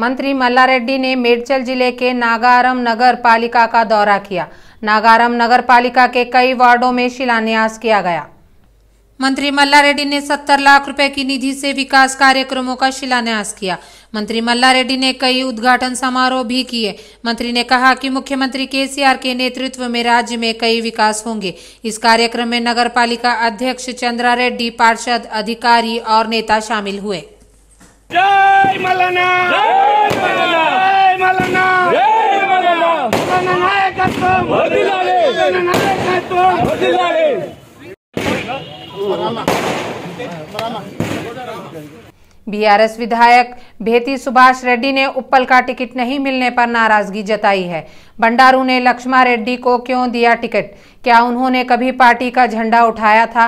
मंत्री मल्लारेड्डी ने मेडचल जिले के नागारम नगर पालिका का दौरा किया नागारम नगर पालिका के कई वार्डों में शिलान्यास किया गया मंत्री मल्लारेड्डी ने 70 लाख रुपए की निधि से विकास कार्यक्रमों का शिलान्यास किया मंत्री मल्लारेड्डी ने कई उद्घाटन समारोह भी किए मंत्री ने कहा कि मुख्यमंत्री केसीआर के नेतृत्व में राज्य में कई विकास होंगे इस कार्यक्रम में नगर पालिका अध्यक्ष चंद्रा रेड्डी पार्षद अधिकारी और नेता शामिल हुए জয় মালানা জয় মালানা জয় মালানা জয় মালানা মালানা নায়কত্ব মোদিলালে মালানা নায়কত্ব মোদিলালে মালানা মালানা बीआरएस विधायक भेती सुभाष रेड्डी ने उपल का टिकट नहीं मिलने पर नाराजगी जताई है बंडारू ने लक्ष्मा रेड्डी को क्यों दिया टिकट क्या उन्होंने कभी पार्टी का झंडा उठाया था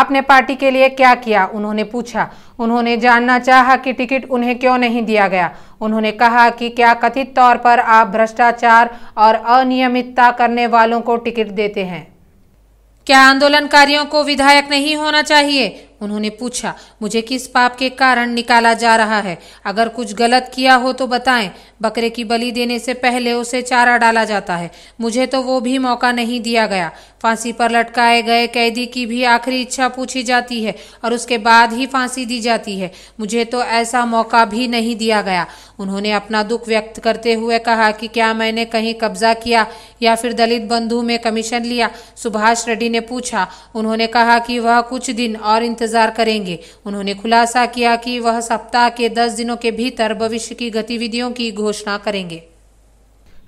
आपने पार्टी के लिए क्या किया उन्होंने पूछा उन्होंने जानना चाहा कि टिकट उन्हें क्यों नहीं दिया गया उन्होंने कहा कि क्या कथित तौर पर आप भ्रष्टाचार और अनियमितता करने वालों को टिकट देते हैं क्या आंदोलनकारियों को विधायक नहीं होना चाहिए उन्होंने पूछा मुझे किस पाप के कारण निकाला जा रहा है अगर कुछ गलत किया हो तो बताएं बकरे की बलि देने से पहले उसे चारा डाला जाता है मुझे तो वो भी मौका नहीं दिया गया फांसी पर लटकाए गए कैदी की भी आखिरी इच्छा पूछी जाती है और उसके बाद ही फांसी दी जाती है मुझे तो ऐसा मौका भी नहीं दिया गया उन्होंने अपना दुख व्यक्त करते हुए कहा कि क्या मैंने कहीं कब्जा किया या फिर दलित बंधु में कमीशन लिया सुभाष रेड्डी ने पूछा उन्होंने कहा कि वह कुछ दिन और इंतजार करेंगे उन्होंने खुलासा किया कि वह सप्ताह के दस दिनों के भीतर भविष्य की गतिविधियों की घोषणा करेंगे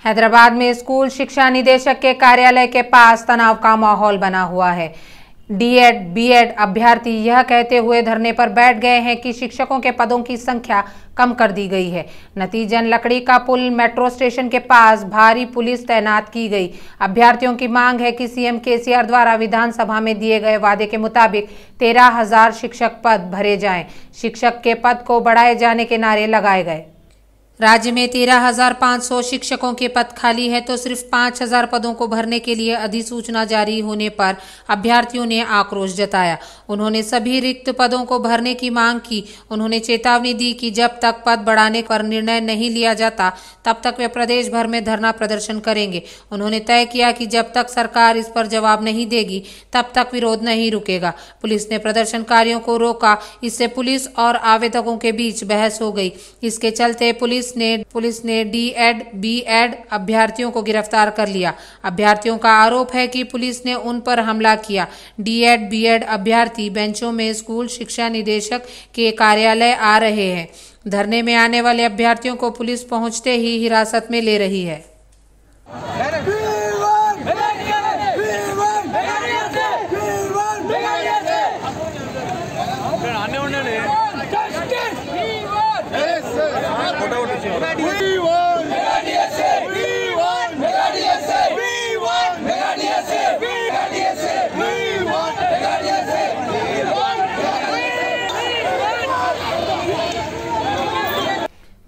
हैदराबाद में स्कूल शिक्षा निदेशक के कार्यालय के पास तनाव का माहौल बना हुआ है डीएड बीएड अभ्यर्थी यह कहते हुए धरने पर बैठ गए हैं कि शिक्षकों के पदों की संख्या कम कर दी गई है नतीजन लकड़ी का पुल मेट्रो स्टेशन के पास भारी पुलिस तैनात की गई अभ्यर्थियों की मांग है कि सीएम केसीआर द्वारा विधानसभा में दिए गए वादे के मुताबिक तेरह हजार शिक्षक पद भरे जाएं शिक्षक के पद को बढ़ाए जाने के नारे लगाए गए राज्य में तेरह हजार पाँच सौ शिक्षकों के पद खाली है तो सिर्फ पाँच हजार पदों को भरने के लिए अधिसूचना जारी होने पर अभ्यर्थियों ने आक्रोश जताया उन्होंने सभी रिक्त पदों को भरने की मांग की उन्होंने चेतावनी दी कि जब तक पद बढ़ाने पर निर्णय नहीं लिया जाता तब तक वे प्रदेश भर में धरना प्रदर्शन करेंगे उन्होंने तय किया कि जब तक सरकार इस पर जवाब नहीं देगी तब तक विरोध नहीं रुकेगा पुलिस ने प्रदर्शनकारियों को रोका इससे पुलिस और आवेदकों के बीच बहस हो गई इसके चलते पुलिस पुलिस ने पुलिस ने डी एड बी एड अभ्यर्थियों को गिरफ्तार कर लिया अभ्यर्थियों का आरोप है कि पुलिस ने उन पर हमला किया डी एड बी एड अभ्यर्थी बेंचों में स्कूल शिक्षा निदेशक के कार्यालय आ रहे हैं धरने में आने वाले अभ्यर्थियों को पुलिस पहुंचते ही हिरासत में ले रही है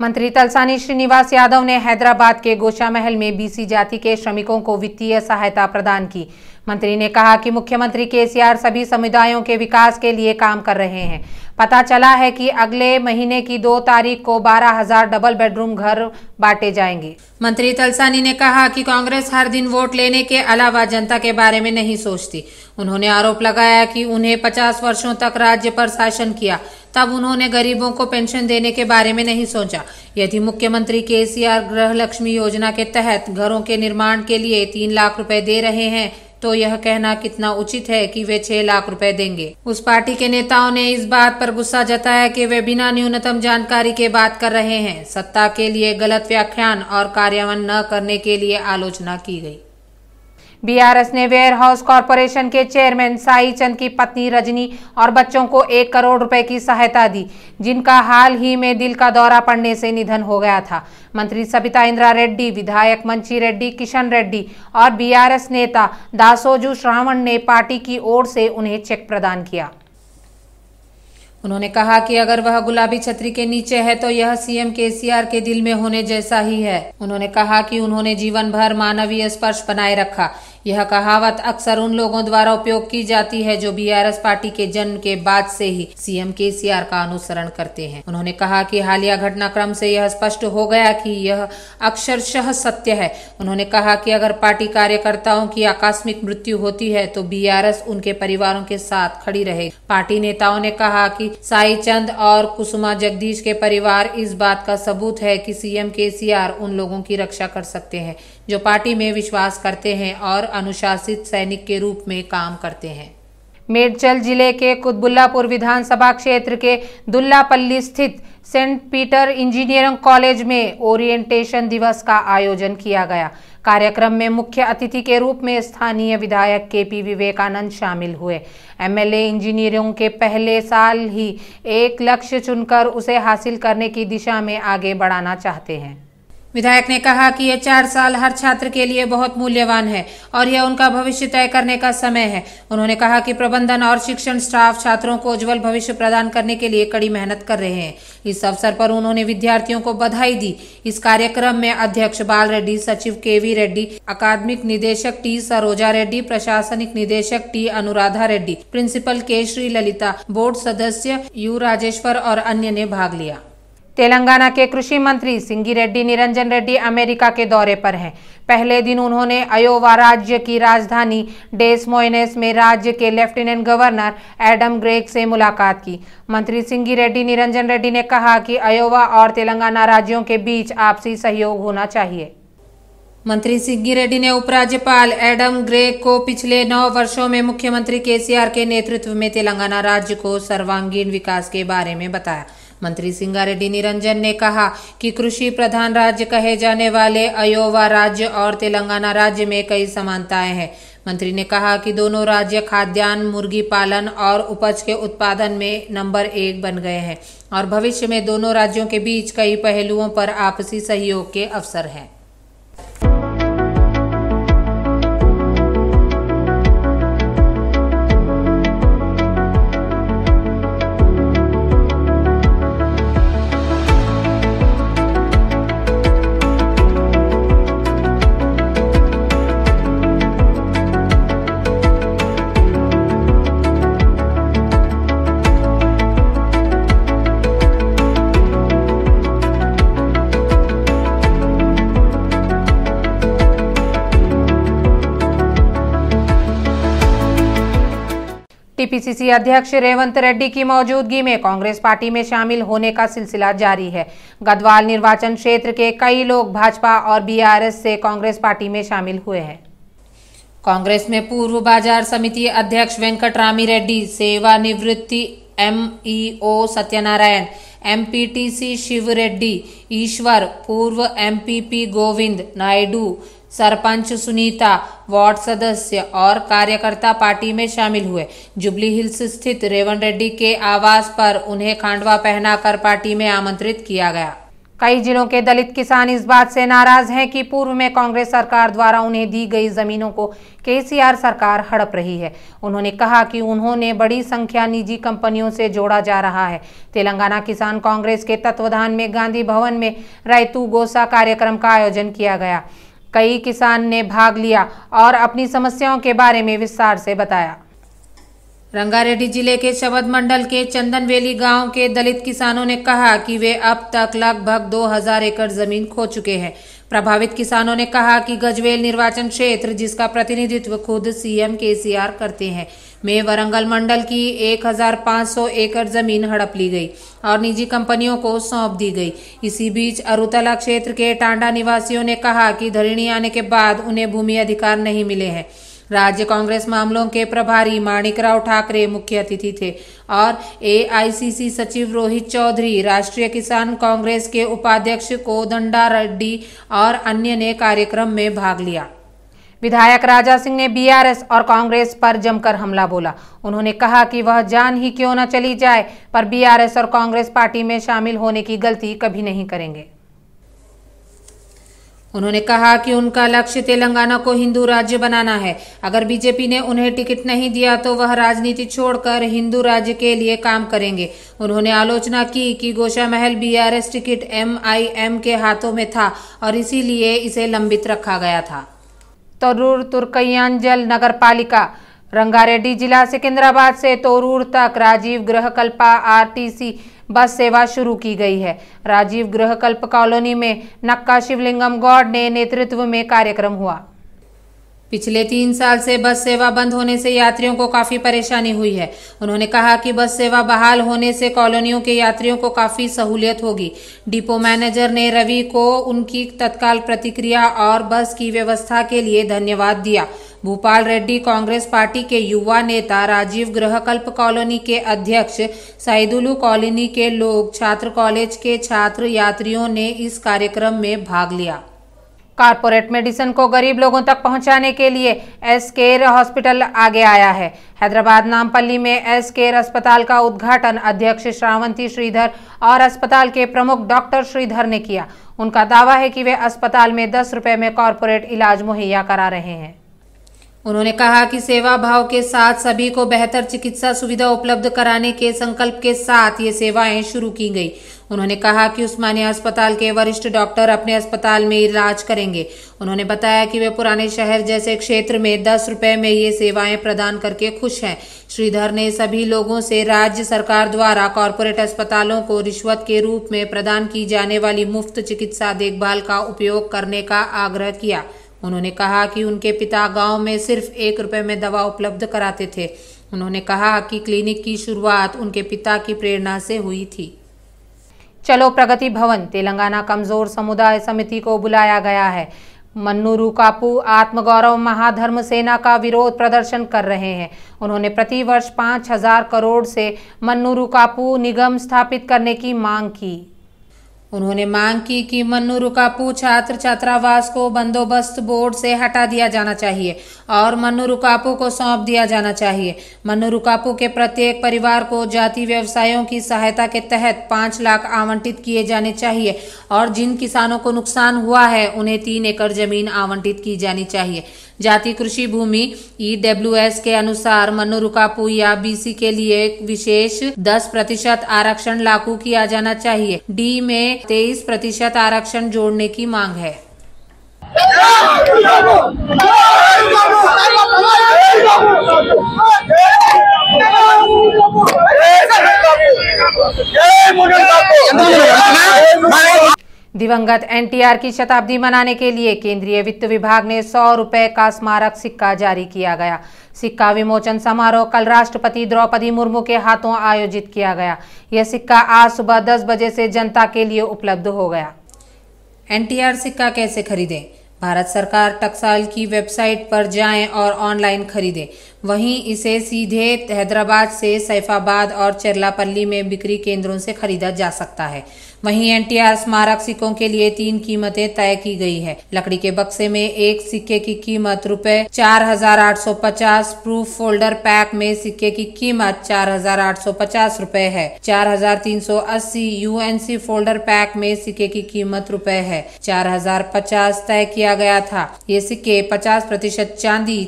मंत्री तलसानी श्रीनिवास यादव ने हैदराबाद के गोशा महल में बीसी जाति के श्रमिकों को वित्तीय सहायता प्रदान की मंत्री ने कहा कि मुख्यमंत्री केसीआर सभी समुदायों के विकास के लिए काम कर रहे हैं पता चला है कि अगले महीने की दो तारीख को बारह हजार डबल बेडरूम घर बांटे जाएंगे मंत्री तलसानी ने कहा कि कांग्रेस हर दिन वोट लेने के अलावा जनता के बारे में नहीं सोचती उन्होंने आरोप लगाया कि उन्हें 50 वर्षों तक राज्य पर शासन किया तब उन्होंने गरीबों को पेंशन देने के बारे में नहीं सोचा यदि मुख्यमंत्री केसीआर गृह लक्ष्मी योजना के तहत घरों के निर्माण के लिए तीन लाख रुपए दे रहे हैं तो यह कहना कितना उचित है कि वे छह लाख रुपए देंगे उस पार्टी के नेताओं ने इस बात पर गुस्सा जताया कि वे बिना न्यूनतम जानकारी के बात कर रहे हैं सत्ता के लिए गलत व्याख्यान और कार्यान्वयन न करने के लिए आलोचना की गई बीआरएस ने वेयर हाउस कॉरपोरेशन के चेयरमैन साई चंद की पत्नी रजनी और बच्चों को एक करोड़ रुपए की सहायता दी जिनका हाल ही में दिल का दौरा पड़ने से निधन हो गया था मंत्री सबिता इंदिरा रेड्डी विधायक मंची रेड्डी किशन रेड्डी और बीआरएस नेता दासोजू श्रावण ने पार्टी की ओर से उन्हें चेक प्रदान किया उन्होंने कहा कि अगर वह गुलाबी छतरी के नीचे है तो यह सीएम केसीआर के दिल में होने जैसा ही है उन्होंने कहा कि उन्होंने जीवन भर मानवीय स्पर्श बनाए रखा यह कहावत अक्सर उन लोगों द्वारा उपयोग की जाती है जो एस पार्टी के जन्म के बाद से ही सीएम आर का अनुसरण करते हैं उन्होंने कहा कि हालिया घटनाक्रम से यह स्पष्ट हो गया कि यह अक्षरशः सत्य है उन्होंने कहा कि अगर पार्टी कार्यकर्ताओं की आकस्मिक मृत्यु होती है तो एस उनके परिवारों के साथ खड़ी रहेगी पार्टी नेताओं ने कहा कि साई चंद और कुसुमा जगदीश के परिवार इस बात का सबूत है कि सीएम आर उन लोगों की रक्षा कर सकते हैं जो पार्टी में विश्वास करते हैं और अनुशासित सैनिक के रूप में काम करते हैं मेडचल जिले के कुतबुल्लापुर विधानसभा क्षेत्र के दुल्लापल्ली स्थित सेंट पीटर इंजीनियरिंग कॉलेज में ओरिएंटेशन दिवस का आयोजन किया गया कार्यक्रम में मुख्य अतिथि के रूप में स्थानीय विधायक के पी विवेकानंद शामिल हुए एमएलए इंजीनियरों के पहले साल ही एक लक्ष्य चुनकर उसे हासिल करने की दिशा में आगे बढ़ाना चाहते हैं विधायक ने कहा कि ये चार साल हर छात्र के लिए बहुत मूल्यवान है और यह उनका भविष्य तय करने का समय है उन्होंने कहा कि प्रबंधन और शिक्षण स्टाफ छात्रों को उज्जवल भविष्य प्रदान करने के लिए कड़ी मेहनत कर रहे हैं इस अवसर पर उन्होंने विद्यार्थियों को बधाई दी इस कार्यक्रम में अध्यक्ष बाल रेड्डी सचिव के वी रेड्डी अकादमिक निदेशक टी सरोजा रेड्डी प्रशासनिक निदेशक T Anuradha Reddy principal K Shri Lalitha board सदस्य यू राजेश्वर और अन्य ने भाग लिया तेलंगाना के कृषि मंत्री सिंगी रेड्डी निरंजन रेड्डी अमेरिका के दौरे पर हैं पहले दिन उन्होंने अयोवा राज्य की राजधानी डेस मोइनेस में राज्य के लेफ्टिनेंट गवर्नर एडम ग्रेग से मुलाकात की मंत्री सिंगी रेड्डी निरंजन रेड्डी ने कहा कि अयोवा और तेलंगाना राज्यों के बीच आपसी सहयोग होना चाहिए मंत्री सिग्गी रेड्डी ने उपराज्यपाल एडम ग्रे को पिछले नौ वर्षों में मुख्यमंत्री केसीआर के नेतृत्व में तेलंगाना राज्य को सर्वांगीण विकास के बारे में बताया मंत्री सिंगारेड्डी निरंजन ने कहा कि कृषि प्रधान राज्य कहे जाने वाले अयोवा राज्य और तेलंगाना राज्य में कई समानताएं हैं मंत्री ने कहा कि दोनों राज्य खाद्यान्न मुर्गी पालन और उपज के उत्पादन में नंबर एक बन गए हैं और भविष्य में दोनों राज्यों के बीच कई पहलुओं पर आपसी सहयोग के अवसर हैं पीसीसी अध्यक्ष रेवंत रेड्डी की मौजूदगी में कांग्रेस पार्टी में शामिल होने का सिलसिला जारी है गदवाल निर्वाचन क्षेत्र के कई लोग भाजपा और बीआरएस से कांग्रेस पार्टी में शामिल हुए हैं कांग्रेस में पूर्व बाजार समिति अध्यक्ष वेंकट रामी रेड्डी सेवानिवृत्ति MEO e Satyanarayana MPTC Shiva Reddy Ishwar पूर्व एमपीपी गोविंद नायडू सरपंच सुनीता वार्ड सदस्य और कार्यकर्ता पार्टी में शामिल हुए जुबली हिल्स स्थित रेवन रेड्डी के आवास पर उन्हें खांडवा पहनाकर पार्टी में आमंत्रित किया गया कई जिलों के दलित किसान इस बात से नाराज हैं कि पूर्व में कांग्रेस सरकार द्वारा उन्हें दी गई जमीनों को केसीआर सरकार हड़प रही है उन्होंने कहा कि उन्होंने बड़ी संख्या निजी कंपनियों से जोड़ा जा रहा है तेलंगाना किसान कांग्रेस के तत्वाधान में गांधी भवन में रायतू गोसा कार्यक्रम का आयोजन किया गया कई किसान ने भाग लिया और अपनी समस्याओं के बारे में विस्तार से बताया रंगारेड्डी जिले के शबद मंडल के चंदनवेली गांव के दलित किसानों ने कहा कि वे अब तक लगभग 2000 एकड़ जमीन खो चुके हैं प्रभावित किसानों ने कहा कि गजवेल निर्वाचन क्षेत्र जिसका प्रतिनिधित्व खुद सीएम केसीआर करते हैं में वरंगल मंडल की 1,500 एकड़ जमीन हड़प ली गई और निजी कंपनियों को सौंप दी गई इसी बीच अरुतला क्षेत्र के टांडा निवासियों ने कहा कि धरणी आने के बाद उन्हें भूमि अधिकार नहीं मिले हैं राज्य कांग्रेस मामलों के प्रभारी माणिक राव ठाकरे मुख्य अतिथि थे और एआईसीसी सचिव रोहित चौधरी राष्ट्रीय किसान कांग्रेस के उपाध्यक्ष कोदंडा रेड्डी और अन्य ने कार्यक्रम में भाग लिया विधायक राजा सिंह ने बीआरएस और कांग्रेस पर जमकर हमला बोला उन्होंने कहा कि वह जान ही क्यों न चली जाए पर बीआरएस और कांग्रेस पार्टी में शामिल होने की गलती कभी नहीं करेंगे उन्होंने कहा कि उनका लक्ष्य तेलंगाना को हिंदू राज्य बनाना है अगर बीजेपी ने उन्हें टिकट नहीं दिया तो वह राजनीति छोड़कर हिंदू राज्य के लिए काम करेंगे उन्होंने आलोचना की कि गोशा महल बीआरएस टिकट एमआईएम के हाथों में था और इसीलिए इसे लंबित रखा गया था तरूर तुर्कयांजल नगर पालिका रंगारेड्डी जिला सिकंदराबाद से तोरूर तक राजीव गृहकल्पा आरटीसी बस सेवा शुरू की गई है राजीव गृहकल्प कॉलोनी में नक्का शिवलिंगम गौड ने नेतृत्व में कार्यक्रम हुआ पिछले तीन साल से बस सेवा बंद होने से यात्रियों को काफ़ी परेशानी हुई है उन्होंने कहा कि बस सेवा बहाल होने से कॉलोनियों के यात्रियों को काफ़ी सहूलियत होगी डिपो मैनेजर ने रवि को उनकी तत्काल प्रतिक्रिया और बस की व्यवस्था के लिए धन्यवाद दिया भूपाल रेड्डी कांग्रेस पार्टी के युवा नेता राजीव ग्रहकल्प कॉलोनी के अध्यक्ष साइदुलू कॉलोनी के लोग छात्र कॉलेज के छात्र यात्रियों ने इस कार्यक्रम में भाग लिया कारपोरेट मेडिसिन को गरीब लोगों तक पहुंचाने के लिए एस केयर हॉस्पिटल आगे आया है हैदराबाद नामपल्ली में एस केयर अस्पताल का उद्घाटन अध्यक्ष श्रावंती श्रीधर और अस्पताल के प्रमुख डॉक्टर श्रीधर ने किया उनका दावा है कि वे अस्पताल में दस रुपए में कॉरपोरेट इलाज मुहैया करा रहे हैं उन्होंने कहा कि सेवा भाव के साथ सभी को बेहतर चिकित्सा सुविधा उपलब्ध कराने के संकल्प के साथ ये सेवाएं शुरू की गई उन्होंने कहा कि उस्मानिया अस्पताल के वरिष्ठ डॉक्टर अपने अस्पताल में इलाज करेंगे उन्होंने बताया कि वे पुराने शहर जैसे क्षेत्र में दस रुपए में ये सेवाएं प्रदान करके खुश हैं श्रीधर ने सभी लोगों से राज्य सरकार द्वारा कॉरपोरेट अस्पतालों को रिश्वत के रूप में प्रदान की जाने वाली मुफ्त चिकित्सा देखभाल का उपयोग करने का आग्रह किया उन्होंने कहा कि उनके पिता गांव में सिर्फ एक रुपए में दवा उपलब्ध कराते थे उन्होंने कहा कि क्लिनिक की शुरुआत उनके पिता की प्रेरणा से हुई थी चलो प्रगति भवन तेलंगाना कमजोर समुदाय समिति को बुलाया गया है मन्नूरू कापू आत्मगौरव महाधर्म सेना का विरोध प्रदर्शन कर रहे हैं उन्होंने प्रति वर्ष पाँच हजार करोड़ से मन्नूरू कापू निगम स्थापित करने की मांग की उन्होंने मांग की कि मन्नू रुकापू छात्र छात्रावास को बंदोबस्त बोर्ड से हटा दिया जाना चाहिए और मन्नू रुकापू को सौंप दिया जाना चाहिए मन्नू रुकापू के प्रत्येक परिवार को जाति व्यवसायों की सहायता के तहत पाँच लाख आवंटित किए जाने चाहिए और जिन किसानों को नुकसान हुआ है उन्हें तीन एकड़ जमीन आवंटित की जानी चाहिए जाति कृषि भूमि ईडब्ल्यूएस e के अनुसार मनु रुकापू या बीसी के लिए विशेष 10 प्रतिशत आरक्षण लागू किया जाना चाहिए डी में तेईस प्रतिशत आरक्षण जोड़ने की मांग है दिवंगत एनटीआर की शताब्दी मनाने के लिए केंद्रीय वित्त विभाग ने सौ रुपए का स्मारक सिक्का जारी किया गया सिक्का विमोचन समारोह कल राष्ट्रपति द्रौपदी मुर्मू के हाथों आयोजित किया गया यह सिक्का आज सुबह दस बजे से जनता के लिए उपलब्ध हो गया एनटीआर सिक्का कैसे खरीदें भारत सरकार टक्साल की वेबसाइट पर जाएं और ऑनलाइन खरीदें वहीं इसे सीधे हैदराबाद से सैफाबाद और चेरलापल्ली में बिक्री केंद्रों से खरीदा जा सकता है वहीं एनटीआर स्मारक सिक्कों के लिए तीन कीमतें तय की गई है लकड़ी के बक्से में एक सिक्के की कीमत रुपए चार हजार आठ सौ पचास प्रूफ फोल्डर पैक में सिक्के की कीमत चार हजार आठ सौ पचास रूपए है चार हजार तीन सौ अस्सी U N C folder pack में सिक्के की कीमत रुपए है चार हजार पचास तय किया गया था ये सिक्के पचास प्रतिशत चांदी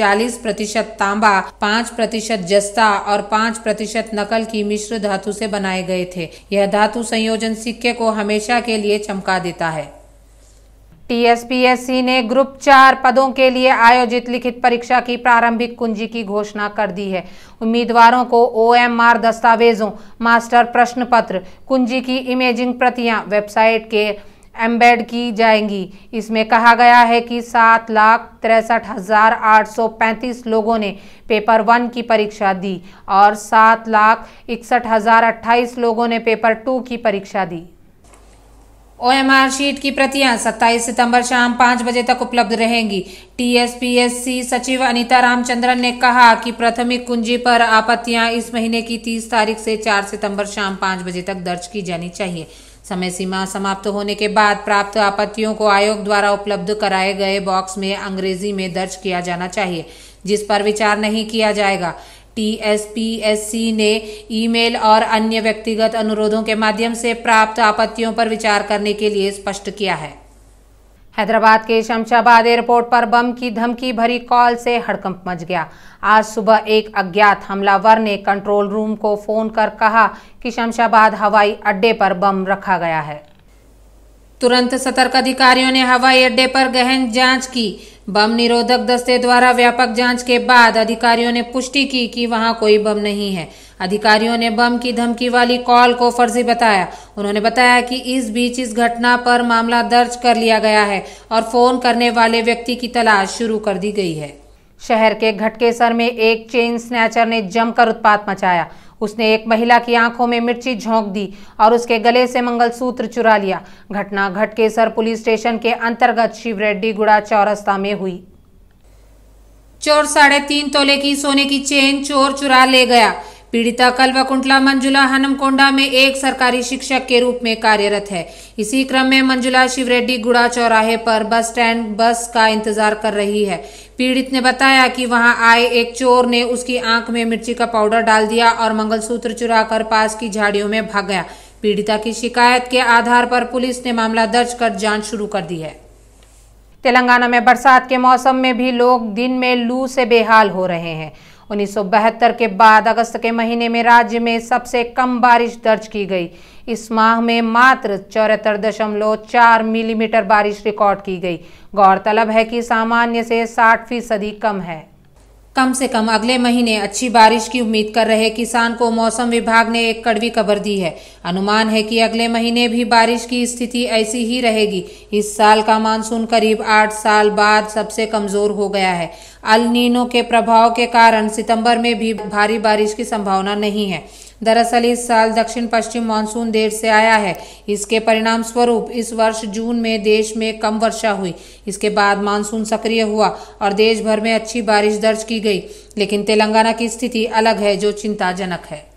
चालीस प्रतिशत तांबा पाँच प्रतिशत जस्ता और पाँच प्रतिशत नकल की मिश्र धातु से बनाए गए थे यह धातु संयोजन भोजन सिक्के को हमेशा के लिए चमका देता है टीएसपीएससी ने ग्रुप चार पदों के लिए आयोजित लिखित परीक्षा की प्रारंभिक कुंजी की घोषणा कर दी है उम्मीदवारों को ओएमआर दस्तावेजों मास्टर प्रश्न पत्र कुंजी की इमेजिंग प्रतियां वेबसाइट के एम्बेड की जाएंगी इसमें कहा गया है कि सात लाख तिरसठ हज़ार आठ सौ पैंतीस लोगों ने पेपर वन की परीक्षा दी और सात लाख इकसठ हज़ार अट्ठाईस लोगों ने पेपर टू की परीक्षा दी ओ एम आर शीट की प्रतियां 27 सितंबर शाम पाँच बजे तक उपलब्ध रहेंगी T S S P C सचिव अनिता रामचंद्रन ने कहा कि प्राथमिक कुंजी पर आपत्तियां इस महीने की 30 तारीख से 4 सितंबर शाम पाँच बजे तक दर्ज की जानी चाहिए समय सीमा समाप्त होने के बाद प्राप्त आपत्तियों को आयोग द्वारा उपलब्ध कराए गए बॉक्स में अंग्रेजी में दर्ज किया जाना चाहिए जिस पर विचार नहीं किया जाएगा टीएसपीएससी ने ईमेल और अन्य व्यक्तिगत अनुरोधों के माध्यम से प्राप्त आपत्तियों पर विचार करने के लिए स्पष्ट किया है हैदराबाद के शमशाबाद एयरपोर्ट पर बम की धमकी भरी कॉल से हड़कंप मच गया आज सुबह एक अज्ञात हमलावर ने कंट्रोल रूम को फोन कर कहा कि शमशाबाद हवाई अड्डे पर बम रखा गया है तुरंत सतर्क अधिकारियों ने हवाई अड्डे पर गहन जांच की बम निरोधक दस्ते द्वारा व्यापक जांच के बाद अधिकारियों ने पुष्टि की कि वहां कोई बम नहीं है अधिकारियों ने बम की धमकी वाली कॉल को फर्जी बताया उन्होंने बताया कि इस बीच इस घटना पर मामला दर्ज कर लिया गया है और फोन करने वाले व्यक्ति की तलाश शुरू कर दी गई है शहर के घटकेसर में एक चेन स्नैचर ने जमकर उत्पात मचाया उसने एक महिला की आंखों में मिर्ची झोंक दी और उसके गले से मंगलसूत्र चुरा लिया घटना घटकेसर पुलिस स्टेशन के अंतर्गत शिव रेड्डी गुड़ा चौरस्ता में हुई चोर साढ़े तीन तोले की सोने की चेन चोर चुरा ले गया पीड़िता कलवकुंटला मंजुला हनमकोंडा में एक सरकारी शिक्षक के रूप में कार्यरत है इसी क्रम में मंजुला शिवरेड्डी गुड़ा चौराहे पर बस स्टैंड बस का इंतजार कर रही है पीड़ित ने बताया कि वहां आए एक चोर ने उसकी आंख में मिर्ची का पाउडर डाल दिया और मंगलसूत्र चुराकर पास की झाड़ियों में भाग गया पीड़िता की शिकायत के आधार पर पुलिस ने मामला दर्ज कर जांच शुरू कर दी है तेलंगाना में बरसात के मौसम में भी लोग दिन में लू से बेहाल हो रहे हैं उन्नीस के बाद अगस्त के महीने में राज्य में सबसे कम बारिश दर्ज की गई इस माह में मात्र चौहत्तर दशमलव चार मिलीमीटर बारिश रिकॉर्ड की गई गौरतलब है कि सामान्य से साठ फीसदी कम है कम से कम अगले महीने अच्छी बारिश की उम्मीद कर रहे किसान को मौसम विभाग ने एक कड़वी खबर दी है अनुमान है कि अगले महीने भी बारिश की स्थिति ऐसी ही रहेगी इस साल का मानसून करीब आठ साल बाद सबसे कमजोर हो गया है अलनीनो के प्रभाव के कारण सितंबर में भी भारी बारिश की संभावना नहीं है दरअसल इस साल दक्षिण पश्चिम मानसून देर से आया है इसके परिणाम स्वरूप इस वर्ष जून में देश में कम वर्षा हुई इसके बाद मानसून सक्रिय हुआ और देश भर में अच्छी बारिश दर्ज की गई लेकिन तेलंगाना की स्थिति अलग है जो चिंताजनक है